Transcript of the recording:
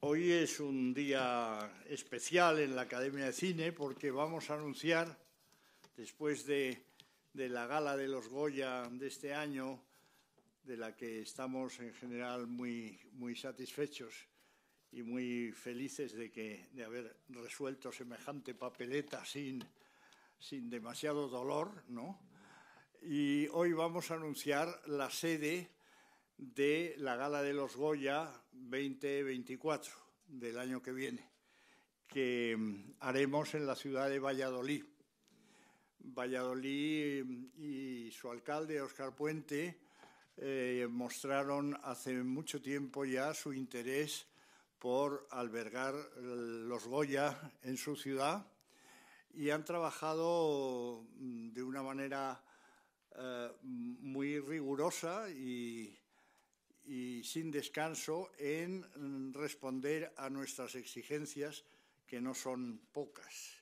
Hoy es un día especial en la Academia de Cine porque vamos a anunciar, después de, la gala de los Goya de este año, de la que estamos en general muy, muy satisfechos y muy felices de, que, de haber resuelto semejante papeleta sin, sin demasiado dolor, ¿no? Y hoy vamos a anunciar la sede de la Gala de los Goya 2024 del año que viene, que mm, haremos en la ciudad de Valladolid. Valladolid mm, y su alcalde, Óscar Puente, eh, mostraron hace mucho tiempo ya su interés por albergar los Goya en su ciudad y han trabajado mm, de una manera eh, muy rigurosa y, sin descanso en mm, responder a nuestras exigencias, que no son pocas.